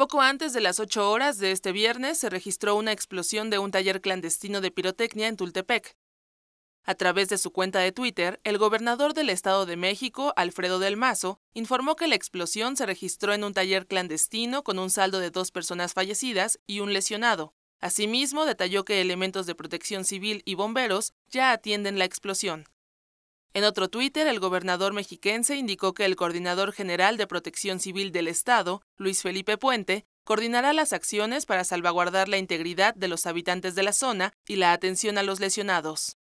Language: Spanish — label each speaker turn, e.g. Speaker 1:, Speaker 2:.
Speaker 1: Poco antes de las 8 horas de este viernes se registró una explosión de un taller clandestino de pirotecnia en Tultepec. A través de su cuenta de Twitter, el gobernador del Estado de México, Alfredo del Mazo, informó que la explosión se registró en un taller clandestino con un saldo de dos personas fallecidas y un lesionado. Asimismo, detalló que elementos de protección civil y bomberos ya atienden la explosión. En otro Twitter, el gobernador mexiquense indicó que el coordinador general de Protección Civil del Estado, Luis Felipe Puente, coordinará las acciones para salvaguardar la integridad de los habitantes de la zona y la atención a los lesionados.